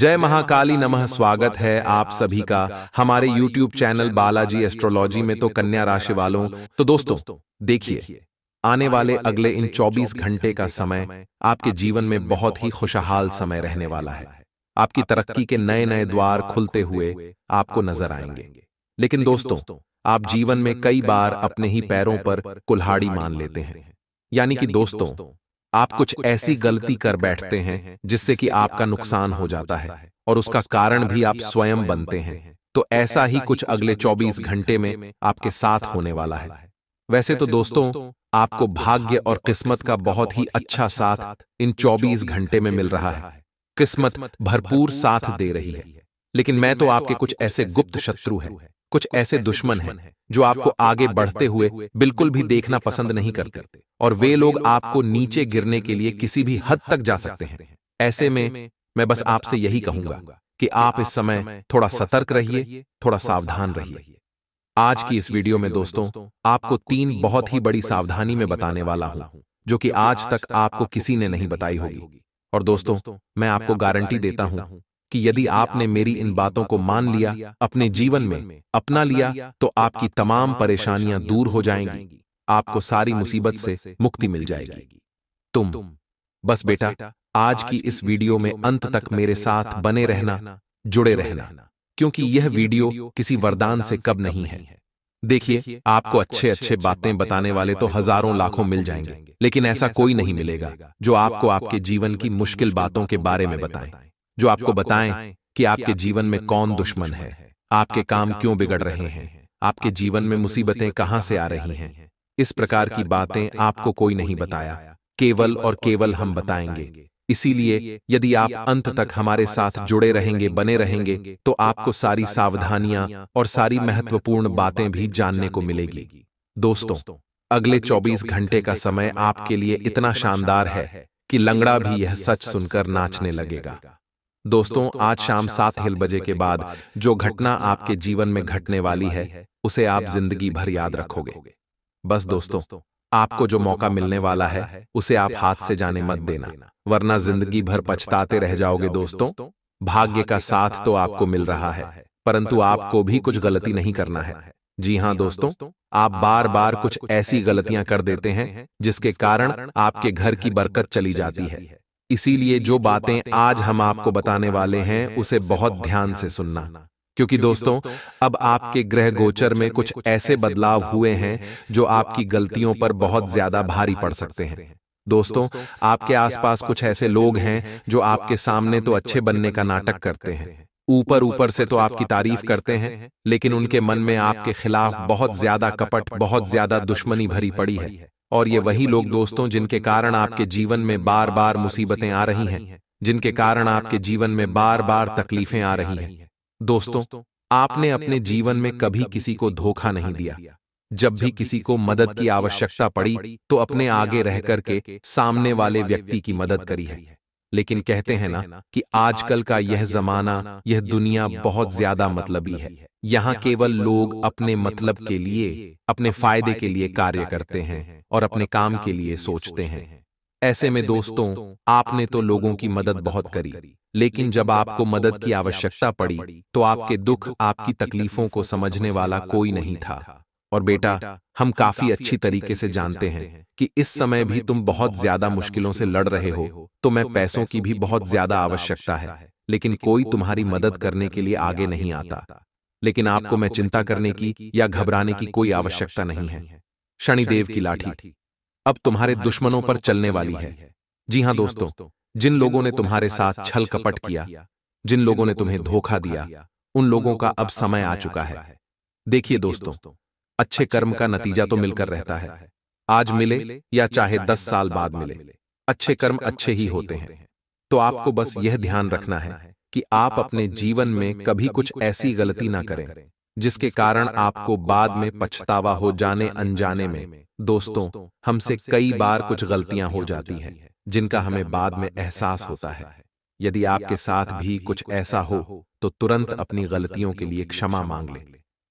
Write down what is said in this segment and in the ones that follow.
जय महाकाली नमः स्वागत है आप सभी का हमारे YouTube चैनल बालाजी एस्ट्रोलॉजी में तो कन्या राशि वालों तो दोस्तों देखिए आने वाले अगले इन 24 घंटे का समय आपके जीवन में बहुत ही खुशहाल समय रहने वाला है आपकी तरक्की के नए नए द्वार खुलते हुए आपको नजर आएंगे लेकिन दोस्तों आप जीवन में कई बार अपने ही पैरों पर कुल्हाड़ी मान लेते हैं यानी कि दोस्तों आप कुछ ऐसी गलती कर बैठते हैं जिससे कि आपका नुकसान हो जाता है और उसका कारण भी आप स्वयं बनते हैं तो, तो ऐसा ही कुछ अगले 24 घंटे में आपके साथ होने वाला है वैसे तो, तो दोस्तों आपको भाग्य और किस्मत का बहुत ही अच्छा, अच्छा साथ इन 24 घंटे में मिल रहा है किस्मत भरपूर साथ दे रही है लेकिन मैं तो, तो आपके कुछ ऐसे गुप्त शत्रु हैं कुछ ऐसे दुश्मन हैं जो आपको आगे बढ़ते हुए बिल्कुल भी देखना पसंद नहीं करते और वे लोग आपको नीचे गिरने के लिए किसी भी हद तक जा सकते हैं ऐसे में मैं बस आपसे यही कहूंगा कि आप इस समय थोड़ा सतर्क रहिए थोड़ा सावधान रहिए आज की इस वीडियो में दोस्तों आपको तीन बहुत ही बड़ी सावधानी में बताने वाला हूं जो कि आज तक आपको किसी ने नहीं बताई होगी और दोस्तों मैं आपको गारंटी देता हूं कि यदि आपने मेरी इन बातों को मान लिया अपने जीवन में अपना लिया तो, तो आपकी तमाम परेशानियां दूर हो जाएंगी आपको सारी मुसीबत से मुक्ति मिल जाएगी तुम बस बेटा आज की इस वीडियो में अंत तक मेरे साथ बने रहना जुड़े रहना क्योंकि यह वीडियो किसी वरदान से कब नहीं है देखिए आपको अच्छे अच्छे बातें बताने वाले तो, तो हजारों लाखों मिल जाएंगे लेकिन ऐसा कोई नहीं मिलेगा जो आपको आपके जीवन की मुश्किल बातों के बारे में बताएं जो आपको बताएं कि आपके जीवन में कौन दुश्मन है आपके काम क्यों बिगड़ रहे हैं आपके जीवन में मुसीबतें कहां से आ रही हैं इस प्रकार की बातें आपको कोई नहीं बताया केवल और केवल हम बताएंगे इसीलिए यदि आप अंत तक हमारे साथ जुड़े रहेंगे बने रहेंगे तो, तो आपको सारी सावधानियां और सारी महत्वपूर्ण बातें भी जानने को मिलेगी दोस्तों अगले 24 घंटे का समय आपके लिए इतना शानदार है कि लंगड़ा भी यह सच सुनकर नाचने लगेगा दोस्तों आज शाम सात हिल बजे के बाद जो घटना आपके जीवन में घटने वाली है उसे आप जिंदगी भर याद रखोगे बस दोस्तों आपको जो मौका मिलने वाला है उसे आप हाथ से जाने मत देना वरना जिंदगी भर पछताते रह जाओगे दोस्तों भाग्य का साथ तो, तो आपको मिल रहा है परंतु आपको भी कुछ गलती नहीं करना है जी हाँ, हाँ दोस्तों आप बार बार कुछ ऐसी गलतियां कर देते हैं जिसके कारण आपके घर की बरकत चली जाती है इसीलिए जो बातें आज हम आपको बताने वाले हैं उसे बहुत ध्यान से सुनना क्योंकि दोस्तों अब आपके ग्रह गोचर में कुछ ऐसे बदलाव हुए हैं जो आपकी गलतियों पर बहुत ज्यादा भारी पड़ सकते हैं दोस्तों आपके आसपास कुछ ऐसे लोग हैं जो आपके सामने तो, तो अच्छे बनने का नाटक करते हैं ऊपर ऊपर तो से तो आपकी तारीफ करते हैं लेकिन उनके मन में आपके खिलाफ बहुत ज्यादा कपट बहुत ज्यादा दुश्मनी भरी पड़ी है और ये वही लोग दोस्तों जिनके कारण आपके जीवन में बार बार मुसीबतें आ रही हैं जिनके कारण आपके जीवन में बार बार तकलीफें आ रही हैं दोस्तों आपने अपने जीवन में कभी किसी को धोखा नहीं दिया जब भी किसी को मदद की आवश्यकता पड़ी तो, तो अपने आगे रह करके सामने वाले व्यक्ति की मदद करी है लेकिन कहते हैं ना कि आजकल का यह जमाना यह दुनिया बहुत ज्यादा मतलबी है यहाँ केवल लोग अपने मतलब, मतलब के लिए अपने फायदे के लिए कार्य करते हैं और अपने काम के लिए सोचते हैं ऐसे में दोस्तों आपने तो, तो लोगों की मदद बहुत करी लेकिन जब आपको मदद की आवश्यकता पड़ी तो, तो आपके दुख आपकी तकलीफों को समझने वाला कोई नहीं था और बेटा हम काफी अच्छी तरीके से जानते हैं कि इस समय भी तुम बहुत ज्यादा मुश्किलों से लड़ रहे हो तो मैं तो पैसों की भी बहुत ज्यादा आवश्यकता है लेकिन कोई तुम्हारी मदद करने के लिए आगे नहीं आता लेकिन आपको मैं चिंता करने की या घबराने की कोई आवश्यकता नहीं है शनिदेव की लाठी अब तुम्हारे दुश्मनों पर चलने वाली है जी हाँ, हाँ दोस्तों जिन लोगों ने तुम्हारे साथ छल कपट किया जिन लोगों ने तुम्हें धोखा दिया उन लोगों का अब समय आ चुका है देखिए दोस्तों अच्छे कर्म का नतीजा तो, तो मिलकर रहता है आज मिले या चाहे दस साल बाद मिले अच्छे कर्म अच्छे ही होते हैं तो, तो आपको बस यह ध्यान रखना है कि आप अपने जीवन में कभी कुछ ऐसी गलती ना करें जिसके कारण आपको बाद में पछतावा हो जाने अनजाने में दोस्तों हमसे कई बार कुछ गलतियां हो जाती हैं जिनका हमें बाद में एहसास होता है यदि आपके साथ भी कुछ ऐसा हो तो तुरंत अपनी गलतियों के लिए क्षमा मांग लें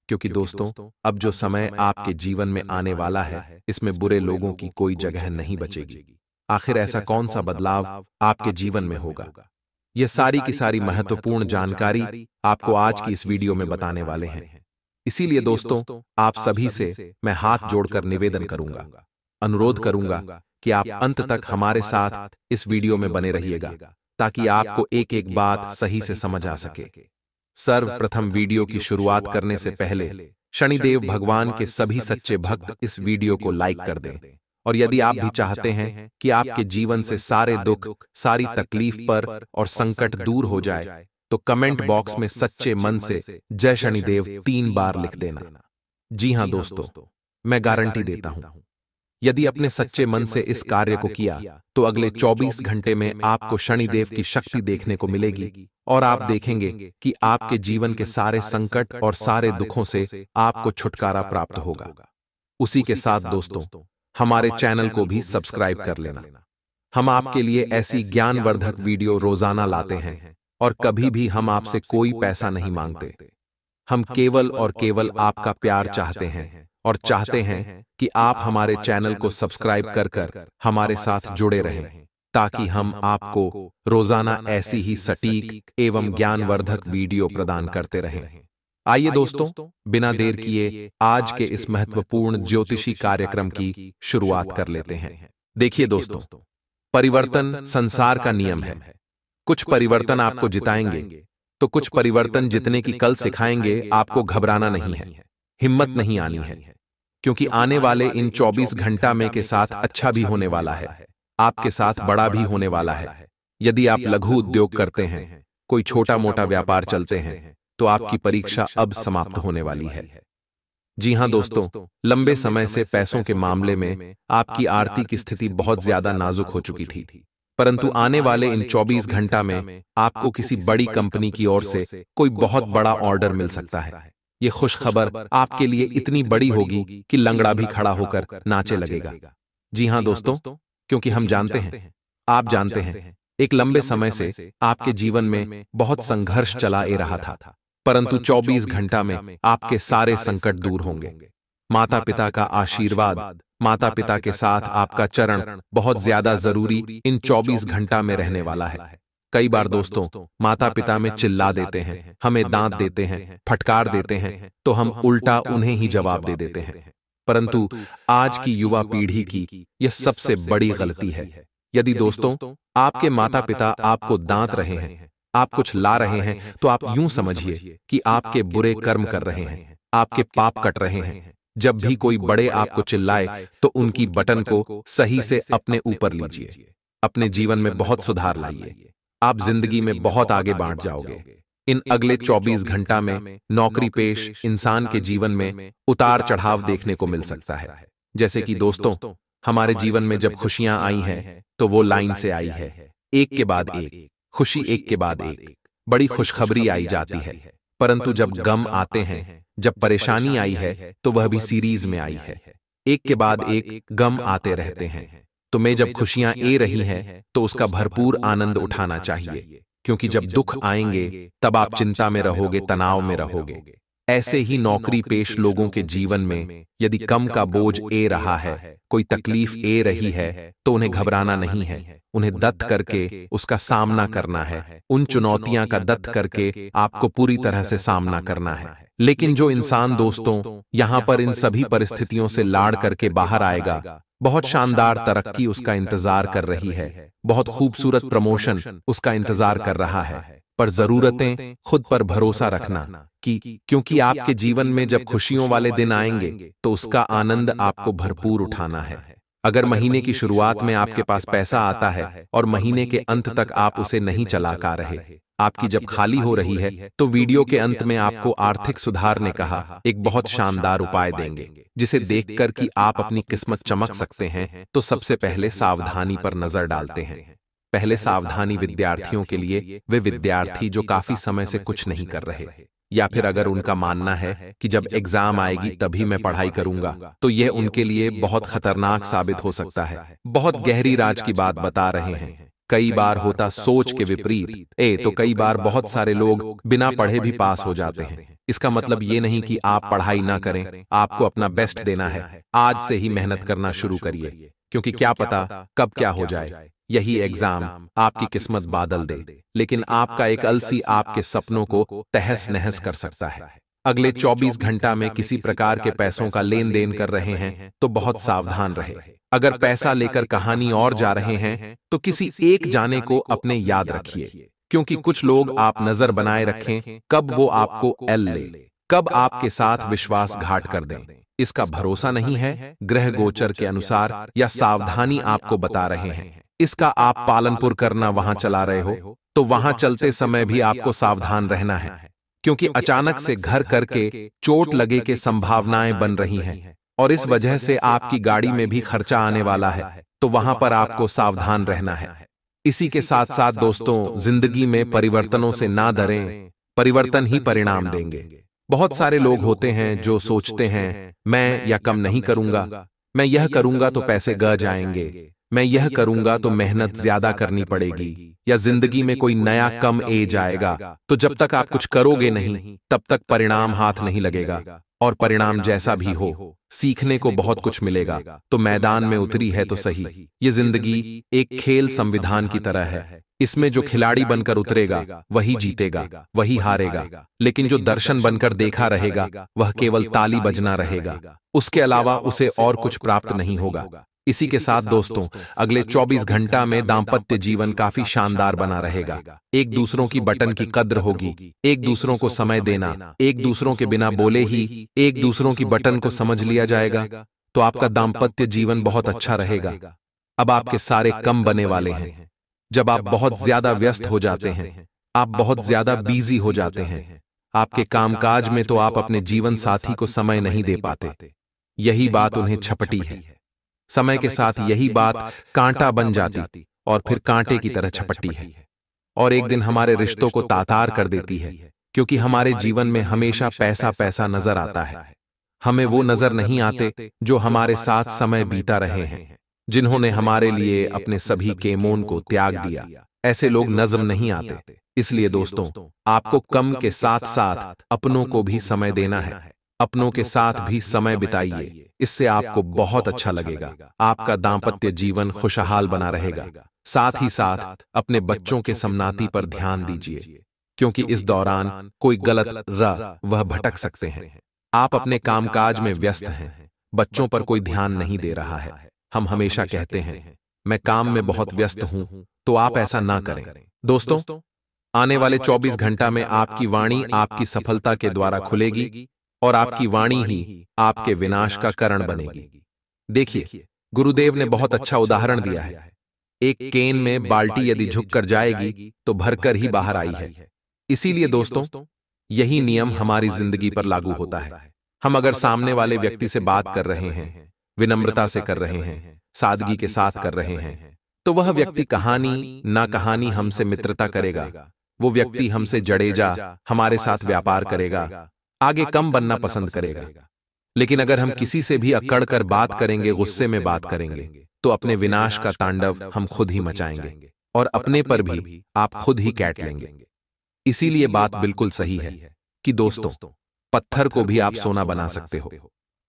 क्योंकि दोस्तों अब जो समय आपके जीवन में आने वाला है इसमें बुरे लोगों की कोई जगह नहीं बचेगी आखिर ऐसा कौन सा बदलाव आपके जीवन में होगा ये सारी की सारी महत्वपूर्ण जानकारी आपको आज की इस वीडियो में बताने वाले हैं इसीलिए दोस्तों आप सभी से मैं हाथ जोड़कर निवेदन करूंगा अनुरोध करूंगा कि आप अंत तक हमारे साथ इस वीडियो में बने रहिएगा ताकि आपको एक एक बात सही से समझ आ सके सर्वप्रथम वीडियो की शुरुआत करने से पहले शनिदेव भगवान के सभी सच्चे भक्त इस वीडियो को लाइक कर दें और यदि आप भी चाहते हैं कि आपके जीवन से सारे दुख सारी तकलीफ पर और संकट दूर हो जाए तो कमेंट बॉक्स में सच्चे मन से जय शनिदेव तीन बार लिख देना जी हाँ दोस्तों मैं गारंटी देता हूं यदि अपने सच्चे मन से इस कार्य को किया तो अगले 24 घंटे में आपको शनिदेव की शक्ति देखने को मिलेगी और आप देखेंगे कि आपके जीवन के सारे संकट और सारे दुखों से आपको छुटकारा प्राप्त होगा उसी के साथ दोस्तों हमारे चैनल को भी सब्सक्राइब कर लेना हम आपके लिए ऐसी ज्ञानवर्धक वीडियो रोजाना लाते हैं और कभी भी हम आपसे कोई पैसा नहीं मांगते हम केवल और केवल आपका प्यार चाहते हैं और चाहते हैं कि आप हमारे चैनल को सब्सक्राइब कर कर हमारे साथ जुड़े रहें ताकि हम आपको रोजाना ऐसी ही सटीक एवं ज्ञानवर्धक वीडियो प्रदान करते रहें आइए दोस्तों बिना देर किए आज के इस महत्वपूर्ण ज्योतिषी कार्यक्रम की शुरुआत कर लेते हैं देखिए दोस्तों परिवर्तन संसार का नियम है कुछ परिवर्तन आपको जिताएंगे तो, तो कुछ परिवर्तन जितने की कल सिखाएंगे आपको घबराना नहीं है हिम्मत नहीं आनी है क्योंकि आने वाले इन 24 घंटा में के साथ अच्छा, अच्छा भी होने वाला है आपके साथ बड़ा भी होने वाला है यदि आप लघु उद्योग करते हैं कोई छोटा मोटा व्यापार चलते हैं तो, तो आपकी परीक्षा अब समाप्त होने वाली है जी हाँ, हाँ दोस्तों लंबे समय से पैसों के मामले में आपकी आर्थिक स्थिति बहुत ज्यादा नाजुक हो चुकी थी परंतु आने वाले इन 24 घंटा में आपको किसी बड़ी कंपनी की ओर से कोई बहुत बड़ा ऑर्डर मिल सकता है ये खुश खबर आपके लिए इतनी बड़ी होगी कि लंगड़ा भी खड़ा होकर नाचे लगेगा जी हाँ दोस्तों क्योंकि हम जानते हैं आप जानते हैं एक लंबे समय से आपके जीवन में बहुत संघर्ष चला ए रहा था परंतु 24 घंटा में आपके सारे संकट दूर होंगे माता पिता का आशीर्वाद माता पिता के साथ आपका चरण बहुत ज्यादा जरूरी इन 24 घंटा में रहने वाला है कई बार दोस्तों माता पिता में चिल्ला देते हैं हमें दांत देते हैं फटकार देते हैं तो हम तो उल्टा उन्हें ही जवाब दे देते हैं परंतु आज की युवा पीढ़ी की यह सबसे बड़ी गलती है यदि दोस्तों आपके माता पिता आपको दांत रहे हैं आप कुछ ला रहे हैं तो आप तो यूं समझिए कि आपके बुरे कर्म कर रहे हैं आपके पाप कट रहे हैं जब भी कोई बड़े आपको चिल्लाए तो, तो उनकी बटन को सही से अपने ऊपर लीजिए अपने जीवन में बहुत सुधार लाइए आप जिंदगी में बहुत आगे बांट जाओगे इन अगले 24 घंटा में नौकरी पेश इंसान के जीवन में उतार चढ़ाव देखने को मिल सकता है जैसे कि दोस्तों हमारे जीवन में जब खुशियां आई हैं तो वो तो लाइन से आई है एक के बाद एक खुशी एक के बाद एक बड़ी खुशखबरी आई जाती है परंतु जब गम आते हैं जब परेशानी आई है तो वह भी सीरीज में आई है एक के बाद एक गम आते रहते हैं तो मैं तो जब खुशियां ए रही हैं तो उसका भरपूर आनंद उठाना चाहिए क्योंकि जब दुख आएंगे तब आप चिंता में रहोगे तनाव में रहोगे ऐसे ही नौकरी पेश लोगों के जीवन में यदि कम का बोझ ए रहा है कोई तकलीफ ए रही है तो, तो उन्हें घबराना नहीं है उन्हें दत्त करके उसका सामना करना है उन चुनौतियां का दत्त करके आपको पूरी तरह से सामना करना है लेकिन जो इंसान दोस्तों यहाँ पर इन सभी परिस्थितियों से लाड़ करके बाहर आएगा बहुत शानदार तरक्की उसका इंतजार कर रही है बहुत खूबसूरत प्रमोशन उसका इंतजार कर रहा है पर ज़रूरतें खुद पर भरोसा रखना कि क्योंकि आपके जीवन में जब खुशियों वाले दिन आएंगे तो, तो उसका आनंद आपको भरपूर उठाना है अगर महीने की शुरुआत में आपके पास पैसा आता है और महीने के अंत तक आप उसे नहीं चला का रहे आपकी जब खाली हो रही है तो, तो वीडियो के अंत में आपको आर्थिक सुधार ने कहा एक बहुत शानदार उपाय देंगे जिसे देखकर कि आप अपनी किस्मत चमक सकते हैं तो सबसे पहले सावधानी पर नजर डालते हैं पहले सावधानी विद्यार्थियों के लिए वे विद्यार्थी जो काफी समय से कुछ नहीं कर रहे या फिर अगर उनका मानना है कि जब एग्जाम आएगी तभी मैं पढ़ाई करूंगा तो यह उनके लिए बहुत खतरनाक साबित हो सकता है बहुत गहरी राज की बात बता रहे हैं कई बार होता सोच के विपरीत ए तो, तो कई बार बहुत सारे लोग बिना पढ़े भी पास हो जाते हैं इसका मतलब, मतलब ये नहीं कि आप पढ़ाई ना करें आपको अपना बेस्ट देना है आज से ही मेहनत करना शुरू करिए क्योंकि क्या पता कब क्या हो जाए यही एग्जाम आपकी किस्मत बादल दे लेकिन आपका एक अलसी आपके सपनों को तहस नहस कर सकता है अगले 24 घंटा में किसी प्रकार के पैसों का लेन देन कर रहे हैं तो, तो बहुत सावधान रहे अगर पैसा लेकर कहानी और जा रहे हैं तो, तो किसी एक जाने को अपने याद रखिए क्योंकि कुछ लोग आप नजर बनाए रखें कब वो आपको एल ले कब आपके साथ विश्वासघात कर दें इसका भरोसा नहीं है ग्रह गोचर के अनुसार या सावधानी आपको बता रहे हैं इसका आप पालनपुर करना वहां चला रहे हो तो, तो वहां चलते समय भी आपको सावधान रहना है क्योंकि अचानक से घर करके चोट लगे के संभावनाएं बन रही हैं और इस वजह से आपकी गाड़ी में भी खर्चा आने वाला है तो, तो वहां पर आपको सावधान रहना है इसी के साथ साथ दोस्तों जिंदगी में परिवर्तनों से ना डरें परिवर्तन ही परिणाम देंगे बहुत सारे लोग होते हैं जो सोचते हैं मैं या कम नहीं करूंगा मैं यह करूंगा तो पैसे ग जाएंगे मैं यह करूंगा तो, तो मेहनत ज्यादा करनी पड़ेगी या जिंदगी में कोई नया कम एज आएगा तो, तो जब तक आप कुछ करोगे नहीं तब तक परिणाम हाथ नहीं लगेगा और परिणाम जैसा भी हो सीखने को बहुत कुछ मिलेगा तो, तो मैदान में उतरी है तो सही ये जिंदगी एक खेल संविधान की तरह है इसमें जो खिलाड़ी बनकर उतरेगा वही जीतेगा वही हारेगा लेकिन जो दर्शन बनकर देखा रहेगा वह केवल ताली बजना रहेगा उसके अलावा उसे और कुछ प्राप्त नहीं होगा इसी के साथ दोस्तों अगले 24 घंटा में दाम्पत्य जीवन काफी शानदार बना रहेगा एक दूसरों की बटन की कद्र होगी एक दूसरों को समय देना एक दूसरों के बिना बोले ही एक दूसरों की बटन को समझ लिया जाएगा तो, तो आपका दाम्पत्य जीवन बहुत अच्छा, अच्छा रहेगा अब आपके सारे कम बने वाले हैं जब आप बहुत ज्यादा व्यस्त हो जाते हैं आप बहुत ज्यादा बिजी हो जाते हैं आपके कामकाज में तो, तो आप अपने जीवन साथी को समय नहीं दे पाते यही बात उन्हें छपटी है समय के साथ यही बात कांटा बन जाती और फिर कांटे की तरह छपटी है और एक दिन हमारे रिश्तों को तातार कर देती है क्योंकि हमारे जीवन में हमेशा पैसा पैसा नजर आता है हमें वो नजर नहीं आते जो हमारे साथ समय बीता रहे हैं जिन्होंने हमारे लिए अपने सभी केमोन को त्याग दिया ऐसे लोग नजम नहीं आते इसलिए दोस्तों आपको कम के साथ साथ अपनों को भी समय देना है अपनों के साथ भी समय बिताइए इससे आपको बहुत अच्छा, अच्छा लगेगा आपका दाम्पत्य जीवन खुशहाल बना रहेगा साथ ही साथ अपने बच्चों के समनाती पर ध्यान दीजिए क्योंकि इस दौरान कोई गलत र वह भटक सकते हैं आप अपने कामकाज में व्यस्त हैं बच्चों पर कोई ध्यान नहीं दे रहा है हम हमेशा कहते हैं मैं काम में बहुत व्यस्त हूं तो, तो आप ऐसा ना करें दोस्तों आने वाले 24 घंटा में आपकी वाणी आपकी सफलता के द्वारा खुलेगी और आपकी वाणी ही आपके विनाश का कारण बनेगी देखिए गुरुदेव ने बहुत अच्छा, अच्छा उदाहरण दिया है एक केन में बाल्टी यदि झुक कर जाएगी तो भरकर तो ही बाहर आई है इसीलिए दोस्तों यही नियम हमारी जिंदगी पर लागू होता है हम अगर सामने वाले व्यक्ति से बात कर रहे हैं विनम्रता से कर रहे हैं सादगी के साथ कर रहे हैं तो वह तो व्यक्ति कहानी ना कहानी हमसे मित्रता करेगा वो व्यक्ति हमसे जड़ेजा हमारे साथ व्यापार करेगा आगे कम बनना पसंद करेगा लेकिन अगर हम किसी से भी अकड़ कर बात करेंगे गुस्से में बात करेंगे तो, तो अपने विनाश का तांडव हम खुद ही मचाएंगे और अपने पर भी आप खुद ही कैट लेंगे इसीलिए बात बिल्कुल सही है कि दोस्तों पत्थर को भी आप सोना बना सकते हो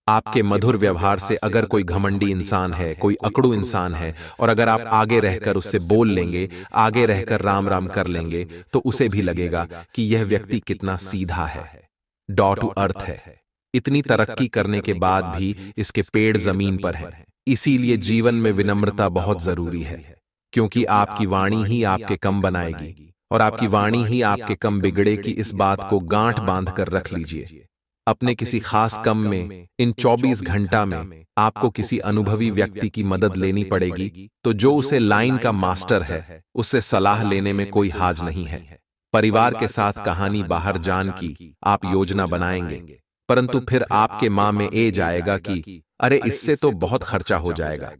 आपके मधुर व्यवहार से अगर कोई घमंडी इंसान है कोई अकड़ू इंसान है और अगर आप आगे रहकर उससे बोल लेंगे आगे रहकर राम राम कर लेंगे तो उसे भी लगेगा कि यह व्यक्ति कितना सीधा है डॉ टू अर्थ है इतनी तरक्की करने के बाद भी इसके पेड़ जमीन पर है इसीलिए जीवन में विनम्रता बहुत जरूरी है क्योंकि आपकी वाणी ही आपके कम बनाएगी और आपकी वाणी ही आपके कम बिगड़े की इस बात को गांठ बांध कर रख लीजिए अपने किसी खास कम में इन 24 घंटा में आपको किसी अनुभवी व्यक्ति की मदद लेनी पड़ेगी तो, तो जो उसे लाइन का मास्टर है उससे सलाह लेने में कोई हाज नहीं है परिवार के साथ कहानी बाहर जान की आप योजना बनाएंगे परंतु फिर आपके माँ में ए जाएगा कि अरे इससे तो, तो बहुत खर्चा हो जाएगा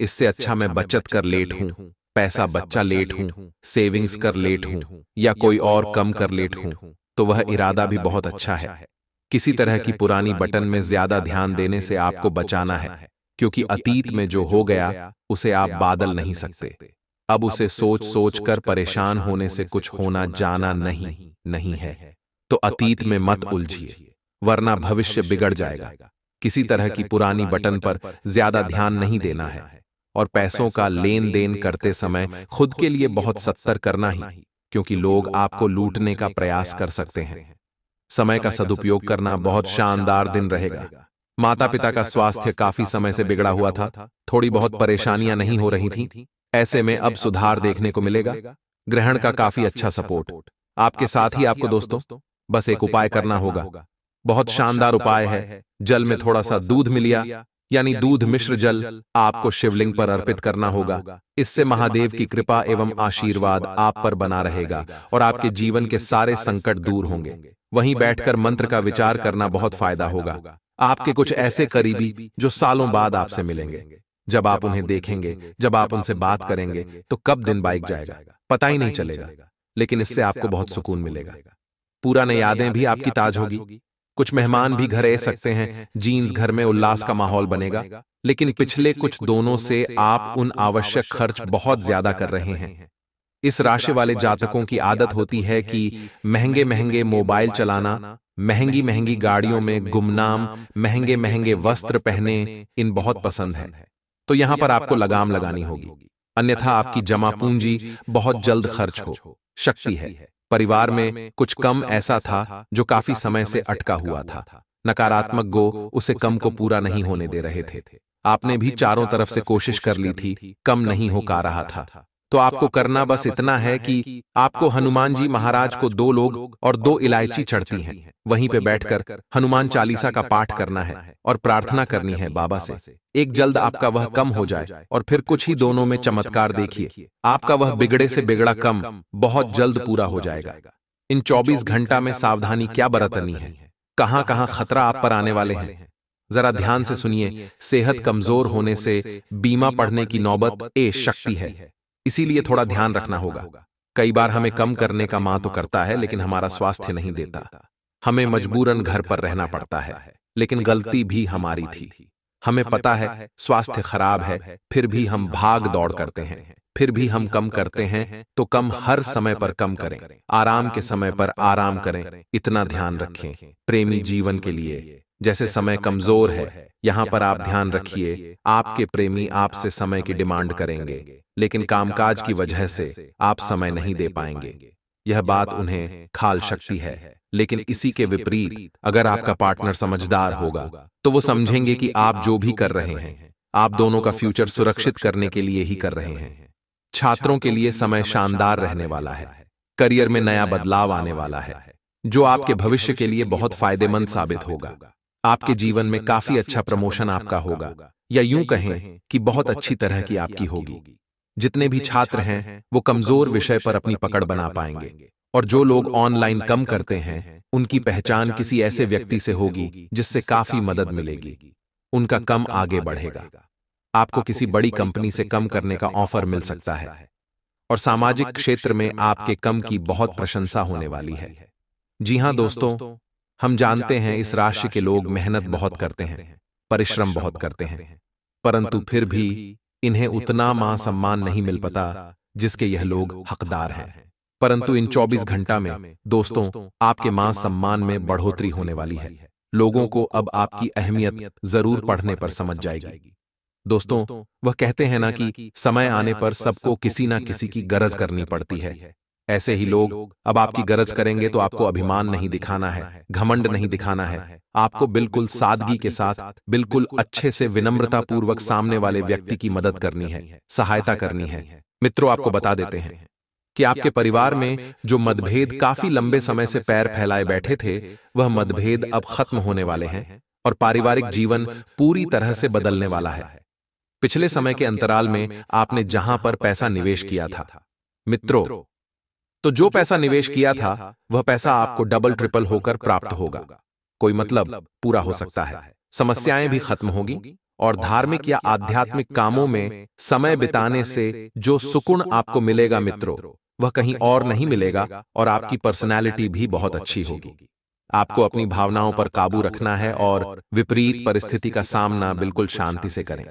इससे अच्छा, अच्छा मैं बचत कर लेट हूँ पैसा बच्चा लेट हूँ सेविंग्स कर लेट हूँ या कोई और कम कर लेट हूँ तो वह तो इरादा भी बहुत अच्छा, अच्छा है किसी तरह की पुरानी बटन में ज्यादा ध्यान देने से आपको बचाना है क्योंकि अतीत में जो हो गया उसे आप बादल नहीं सकते अब उसे सोच सोच कर परेशान होने से कुछ होना जाना नहीं नहीं है तो, तो अतीत में मत उलझिए वरना भविष्य बिगड़ जाएगा किसी तरह की पुरानी बटन पर ज्यादा ध्यान नहीं देना है और पैसों का लेन देन करते समय खुद के लिए बहुत सत्तर करना ही क्योंकि लोग आपको लूटने का प्रयास कर सकते हैं समय का सदुपयोग करना बहुत शानदार दिन रहेगा माता पिता का स्वास्थ्य काफी समय से बिगड़ा हुआ था थोड़ी बहुत परेशानियां नहीं हो रही थी ऐसे में अब सुधार देखने को मिलेगा ग्रहण का काफी अच्छा, अच्छा सपोर्ट आपके साथ ही आपको दोस्तों बस एक उपाय करना होगा बहुत शानदार उपाय है जल में थोड़ा सा दूध मिलिया यानी दूध मिश्र जल आपको शिवलिंग पर अर्पित करना होगा इससे महादेव की कृपा एवं आशीर्वाद आप पर बना रहेगा और आपके जीवन के सारे संकट दूर होंगे वहीं बैठकर मंत्र का विचार करना बहुत फायदा होगा आपके कुछ ऐसे करीबी जो सालों बाद आपसे मिलेंगे जब आप उन्हें देखेंगे जब आप उनसे बात करेंगे तो कब दिन बाइक जाएगा पता ही नहीं चलेगा लेकिन इससे आपको बहुत सुकून मिलेगा पुराने यादें भी आपकी ताज होगी कुछ मेहमान भी घर रह सकते हैं जीन्स घर में उल्लास का माहौल बनेगा लेकिन पिछले कुछ दोनों से आप उन आवश्यक खर्च बहुत ज्यादा कर रहे हैं इस राशि वाले जातकों की आदत होती है कि महंगे महंगे मोबाइल चलाना महंगी महंगी गाड़ियों में गुमनाम महंगे महंगे वस्त्र पहने इन बहुत पसंद है तो यहां पर आपको लगाम लगानी होगी अन्यथा आपकी जमा पूंजी बहुत जल्द खर्च हो शक्ति है परिवार में कुछ कम ऐसा था जो काफी समय से अटका हुआ था नकारात्मक गो उसे कम को पूरा नहीं होने दे रहे थे आपने भी चारों तरफ से कोशिश कर ली थी कम नहीं हो पा रहा था तो, तो आपको करना बस इतना है कि आपको हनुमान जी महाराज को दो लोग और दो इलायची चढ़ती हैं वहीं पे बैठकर हनुमान चालीसा का पाठ करना है और प्रार्थना करनी है बाबा से एक जल्द आपका वह कम हो जाए और फिर कुछ ही दोनों में चमत्कार देखिए आपका वह बिगड़े से बिगड़ा कम बहुत जल्द पूरा हो जाएगा इन 24 घंटा में सावधानी क्या बरतनी है कहाँ कहाँ खतरा आप पर आने वाले हैं जरा ध्यान से सुनिए सेहत कमजोर होने से बीमा पढ़ने की नौबत ए शक्ति है इसीलिए थोड़ा ध्यान रखना होगा कई बार हमें कम करने का मां तो, तो करता है लेकिन हमारा स्वास्थ्य नहीं देता हमें मजबूरन घर पर रहना पड़ता है लेकिन गलती भी हमारी थी हमें पता है स्वास्थ्य खराब है फिर भी हम भाग दौड़ करते हैं फिर भी हम कम करते हैं तो, तो कम हर समय पर कम करें आराम के समय पर आराम करें इतना ध्यान रखें प्रेमी जीवन के लिए जैसे समय कमजोर है यहाँ पर आप ध्यान रखिए आपके प्रेमी आपसे समय की डिमांड करेंगे लेकिन कामकाज की वजह से आप समय नहीं दे पाएंगे यह बात उन्हें खाल शक्ति है लेकिन इसी के विपरीत अगर आपका पार्टनर समझदार होगा तो, तो वो समझेंगे कि आप जो भी कर रहे हैं आप दोनों का फ्यूचर सुरक्षित करने के लिए ही कर रहे हैं छात्रों के लिए समय शानदार रहने वाला है करियर में नया बदलाव आने वाला है जो आपके भविष्य के लिए बहुत फायदेमंद साबित होगा आपके जीवन में काफी अच्छा, अच्छा प्रमोशन आपका होगा या यूं कहें कि बहुत अच्छी तरह की आपकी होगी जितने भी छात्र हैं वो कमजोर विषय पर अपनी पकड़ बना पाएंगे और जो लोग ऑनलाइन कम करते हैं उनकी पहचान किसी ऐसे व्यक्ति से होगी जिससे काफी मदद मिलेगी उनका कम आगे बढ़ेगा आपको किसी बड़ी कंपनी से कम करने का ऑफर मिल सकता है और सामाजिक क्षेत्र में आपके कम की बहुत प्रशंसा होने वाली है जी हाँ दोस्तों हम जानते हैं इस राशि के लोग मेहनत बहुत करते हैं परिश्रम बहुत करते हैं परंतु फिर भी इन्हें उतना मां सम्मान नहीं मिल पाता जिसके यह लोग हकदार हैं परंतु इन 24 घंटा में दोस्तों आपके मां सम्मान में बढ़ोतरी होने वाली है लोगों को अब आपकी अहमियत जरूर पढ़ने पर समझ जाएगी दोस्तों वह कहते हैं ना कि समय आने पर सबको किसी ना किसी की गरज करनी पड़ती है ऐसे ही लोग अब आपकी गरज करेंगे तो, तो आपको अभिमान नहीं दिखाना है घमंड नहीं दिखाना है आपको बिल्कुल सादगी के साथ बिल्कुल अच्छे से विनम्रता पूर्वक सामने वाले व्यक्ति की मदद करनी है सहायता करनी है मित्रों आपको बता देते हैं कि आपके परिवार में जो मतभेद काफी लंबे समय से पैर फैलाए बैठे थे वह मतभेद अब खत्म होने वाले हैं और पारिवारिक जीवन पूरी तरह से बदलने वाला है पिछले समय के अंतराल में आपने जहां पर पैसा निवेश किया था मित्रों तो, तो जो पैसा निवेश किया था वह पैसा आपको डबल ट्रिपल होकर प्राप्त होगा कोई मतलब, मतलब पूरा हो सकता है समस्याएं भी खत्म होगी और धार्मिक या आध्यात्मिक कामों में समय बिताने से जो सुकुन आपको मिलेगा मित्रों वह कहीं और नहीं मिलेगा और आपकी पर्सनैलिटी भी बहुत अच्छी होगी आपको अपनी भावनाओं पर काबू रखना है और विपरीत परिस्थिति का सामना बिल्कुल शांति से करें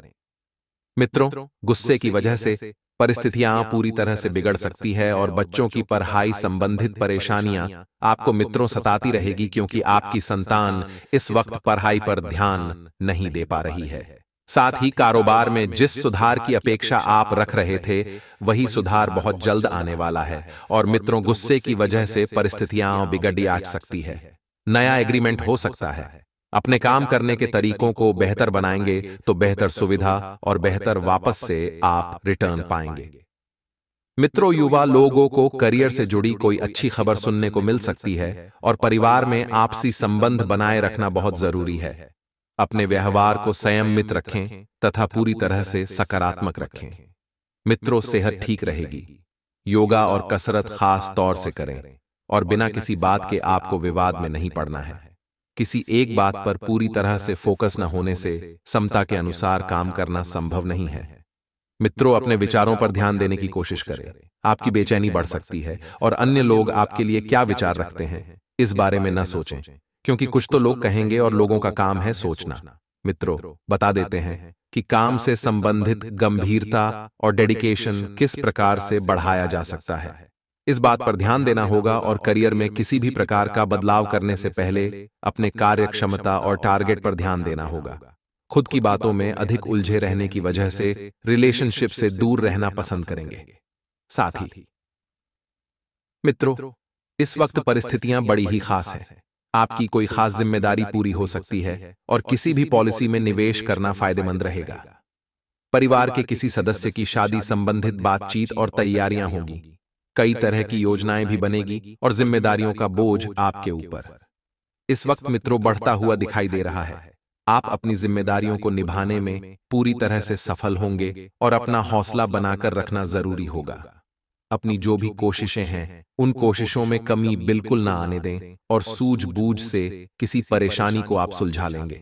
मित्रों गुस्से की वजह से परिस्थितियां पूरी तरह से बिगड़ सकती है और बच्चों की पढ़ाई संबंधित परेशानियां आपको मित्रों सताती रहेगी क्योंकि आपकी संतान इस वक्त पढ़ाई पर ध्यान नहीं दे पा रही है साथ ही कारोबार में जिस सुधार की अपेक्षा आप रख रहे थे वही सुधार बहुत जल्द आने वाला है और मित्रों गुस्से की वजह से परिस्थितियां बिगड़ी आ सकती है नया एग्रीमेंट हो सकता है अपने काम करने के तरीकों को बेहतर बनाएंगे तो, तो बेहतर सुविधा और बेहतर वापस से आप रिटर्न पाएंगे मित्रों युवा लोगों को करियर से जुड़ी कोई अच्छी खबर सुनने को मिल सकती है और परिवार में आपसी संबंध बनाए रखना बहुत जरूरी है अपने व्यवहार को संयमित रखें तथा पूरी तरह से सकारात्मक रखें मित्रों सेहत ठीक रहेगी योगा और कसरत खास तौर से करें और बिना किसी बात के आपको विवाद में नहीं पड़ना है किसी एक बात पर पूरी तरह से फोकस न होने से समता के अनुसार काम करना संभव नहीं है मित्रों अपने विचारों पर ध्यान देने की कोशिश करें आपकी बेचैनी बढ़ सकती है और अन्य लोग आपके लिए क्या विचार रखते हैं इस बारे में न सोचें क्योंकि कुछ तो, तो लोग कहेंगे और लोगों का काम है सोचना मित्रों बता देते हैं कि काम से संबंधित गंभीरता और डेडिकेशन किस प्रकार से बढ़ाया जा सकता है इस बात पर ध्यान देना होगा और करियर में किसी भी प्रकार का बदलाव करने से पहले अपने कार्य क्षमता और टारगेट पर ध्यान देना होगा खुद की बातों में अधिक उलझे रहने की वजह से रिलेशनशिप से दूर रहना पसंद करेंगे साथ ही मित्रों इस वक्त परिस्थितियां बड़ी ही खास हैं आपकी कोई खास जिम्मेदारी पूरी हो सकती है और किसी भी पॉलिसी में निवेश करना फायदेमंद रहेगा परिवार के किसी सदस्य की शादी संबंधित बातचीत और तैयारियां होंगी कई तरह की योजनाएं भी बनेगी और जिम्मेदारियों का बोझ आपके ऊपर इस वक्त मित्रों बढ़ता हुआ दिखाई दे रहा है आप अपनी जिम्मेदारियों को निभाने में पूरी तरह से सफल होंगे और अपना हौसला बनाकर रखना जरूरी होगा अपनी जो भी कोशिशें हैं उन कोशिशों में कमी बिल्कुल ना आने दें और सूझबूझ से किसी परेशानी को आप सुलझा लेंगे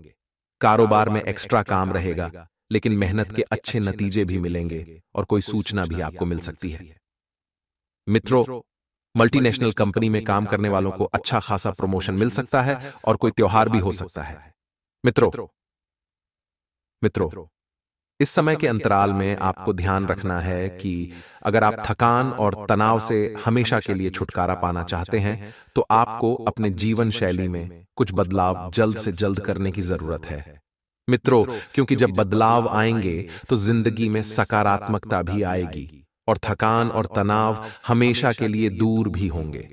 कारोबार में एक्स्ट्रा काम रहेगा लेकिन मेहनत के अच्छे नतीजे भी मिलेंगे और कोई सूचना भी आपको मिल सकती है मित्रों मल्टीनेशनल कंपनी में काम करने वालों को अच्छा खासा प्रमोशन मिल सकता है और कोई त्योहार भी हो सकता है मित्रों मित्रों इस समय के अंतराल में आपको ध्यान रखना है कि अगर आप थकान और तनाव से हमेशा के लिए छुटकारा पाना चाहते हैं तो आपको अपने जीवन शैली में कुछ बदलाव जल्द से जल्द करने की जरूरत है मित्रों क्योंकि जब बदलाव आएंगे तो जिंदगी में सकारात्मकता भी आएगी और थकान और तनाव हमेशा के लिए दूर भी होंगे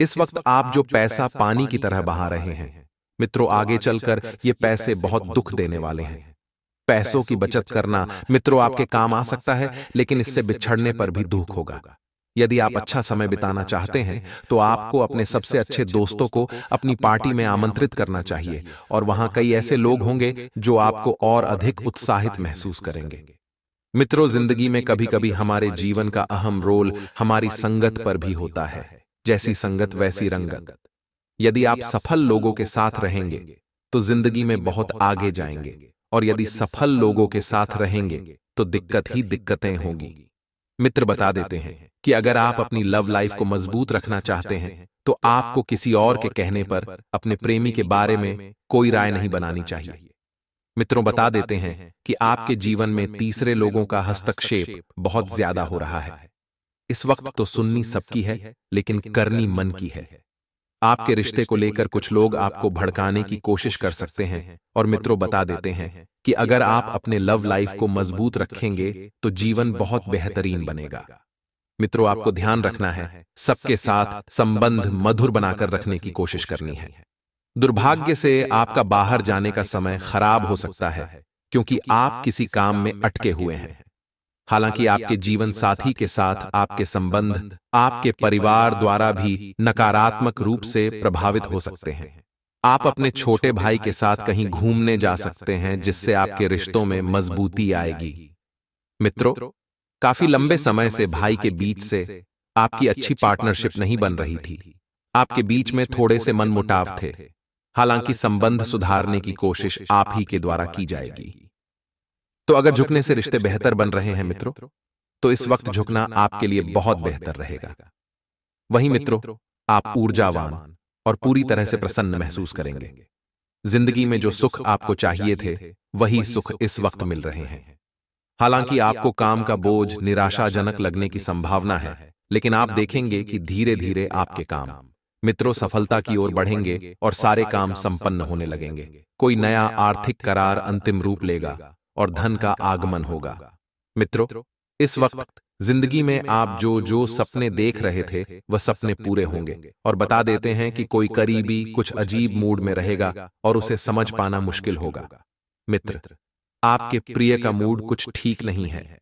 इस वक्त आप जो पैसा पानी की तरह बहा रहे हैं मित्रों आगे चलकर ये पैसे बहुत दुख देने वाले हैं पैसों की बचत करना मित्रों आपके काम आ सकता है लेकिन इससे बिछड़ने पर भी दुख होगा यदि आप अच्छा समय बिताना चाहते हैं तो आपको अपने सबसे अच्छे दोस्तों को अपनी पार्टी में आमंत्रित करना चाहिए और वहां कई ऐसे लोग होंगे जो आपको और अधिक उत्साहित महसूस करेंगे मित्रों जिंदगी में कभी कभी हमारे जीवन का अहम रोल हमारी संगत पर भी होता है जैसी संगत वैसी रंगत यदि आप सफल लोगों के साथ रहेंगे तो, तो जिंदगी में बहुत आगे जाएंगे और यदि सफल लोगों के साथ रहेंगे तो, तो दिक्कत ही दिक्कतें होंगी मित्र बता देते हैं कि अगर आप अपनी लव लाइफ को मजबूत रखना चाहते हैं तो, तो आपको किसी और के कहने पर अपने प्रेमी के बारे में कोई राय नहीं बनानी चाहिए मित्रों बता देते हैं कि आपके जीवन में तीसरे लोगों का हस्तक्षेप बहुत ज्यादा हो रहा है इस वक्त तो, तो सुननी सबकी है लेकिन करनी मन की है आपके रिश्ते को लेकर कुछ लोग आपको भड़काने की कोशिश कर सकते हैं और मित्रों बता देते हैं कि अगर आप अपने लव लाइफ को मजबूत रखेंगे तो, तो जीवन बहुत बेहतरीन बनेगा मित्रों आपको ध्यान रखना है सबके साथ संबंध मधुर बनाकर रखने की कोशिश करनी है दुर्भाग्य से आपका बाहर जाने का समय खराब हो सकता है क्योंकि आप किसी काम में अटके हुए हैं हालांकि आपके जीवन साथी के साथ आपके संबंध आपके परिवार द्वारा भी नकारात्मक रूप से प्रभावित हो सकते हैं आप अपने छोटे भाई के साथ कहीं घूमने जा सकते हैं जिससे आपके रिश्तों में मजबूती आएगी मित्रों काफी लंबे समय से भाई के बीच से आपकी अच्छी पार्टनरशिप नहीं बन रही थी आपके बीच में थोड़े से मनमुटाव थे हालांकि संबंध सुधारने की कोशिश आप ही के द्वारा की जाएगी तो अगर झुकने से रिश्ते बेहतर बन रहे हैं मित्रों तो इस वक्त झुकना आपके लिए बहुत बेहतर रहेगा वहीं मित्रों आप ऊर्जावान और पूरी तरह से प्रसन्न महसूस करेंगे जिंदगी में जो सुख आपको चाहिए थे वही सुख इस वक्त मिल रहे हैं हालांकि आपको काम का बोझ निराशाजनक लगने की संभावना है लेकिन आप देखेंगे कि धीरे धीरे आपके काम मित्रों सफलता की ओर बढ़ेंगे और सारे काम संपन्न होने लगेंगे कोई नया आर्थिक करार अंतिम रूप लेगा और धन का आगमन होगा मित्रों इस वक्त जिंदगी में आप जो जो सपने देख रहे थे वह सपने पूरे होंगे और बता देते हैं कि कोई करीबी कुछ अजीब मूड में रहेगा और उसे समझ पाना मुश्किल होगा मित्र आपके प्रिय का मूड कुछ ठीक नहीं है